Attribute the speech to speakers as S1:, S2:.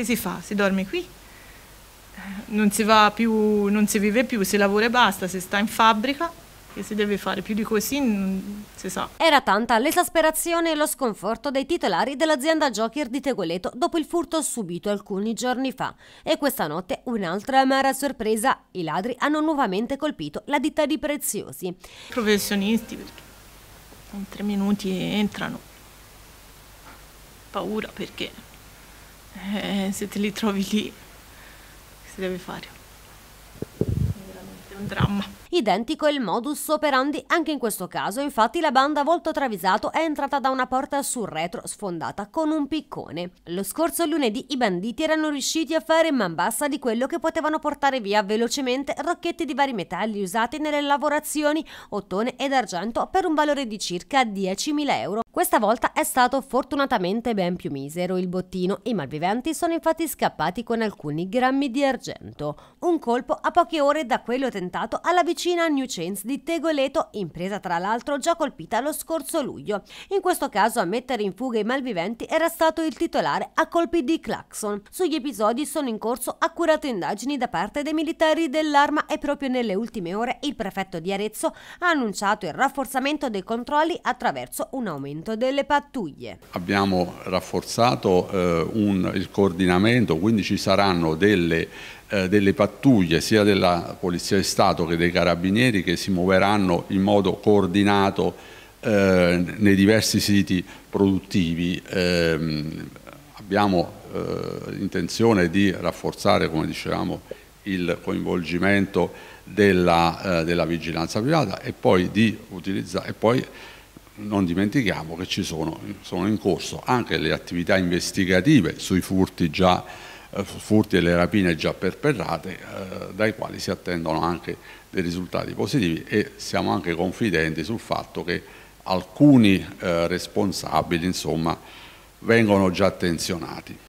S1: Che si fa? Si dorme qui. Non si va più, non si vive più, si lavora e basta, si sta in fabbrica che si deve fare più di così non si sa. Era tanta l'esasperazione e lo sconforto dei titolari dell'azienda Joker di Tegoleto dopo il furto subito alcuni giorni fa. E questa notte un'altra amara sorpresa, i ladri hanno nuovamente colpito la ditta di Preziosi. Professionisti perché in tre minuti entrano. Paura perché eh, se te li trovi lì, si deve fare? un dramma. Identico è il modus operandi anche in questo caso, infatti la banda Volto Travisato è entrata da una porta sul retro sfondata con un piccone. Lo scorso lunedì i banditi erano riusciti a fare man bassa di quello che potevano portare via velocemente rocchetti di vari metalli usati nelle lavorazioni ottone ed argento per un valore di circa 10.000 euro. Questa volta è stato fortunatamente ben più misero il bottino, i malviventi sono infatti scappati con alcuni grammi di argento. Un colpo a poche ore da quello tentato alla vicina New Chains di Tegoleto, impresa tra l'altro già colpita lo scorso luglio. In questo caso a mettere in fuga i malviventi era stato il titolare a colpi di Claxon. Sugli episodi sono in corso accurate indagini da parte dei militari dell'arma e proprio nelle ultime ore il prefetto di Arezzo ha annunciato il rafforzamento dei controlli attraverso un aumento rafforzamento delle pattuglie.
S2: Abbiamo rafforzato eh, un, il coordinamento, quindi ci saranno delle, eh, delle pattuglie sia della Polizia di Stato che dei Carabinieri che si muoveranno in modo coordinato eh, nei diversi siti produttivi. Ehm, abbiamo eh, intenzione di rafforzare, come dicevamo, il coinvolgimento della, eh, della, vigilanza privata e poi, e poi non dimentichiamo che ci sono, sono, in corso anche le attività investigative sui furti, già, eh, furti e le rapine già perpetrate, eh, dai quali si attendono anche dei risultati positivi e siamo anche confidenti sul fatto che alcuni eh, responsabili insomma, vengono già attenzionati.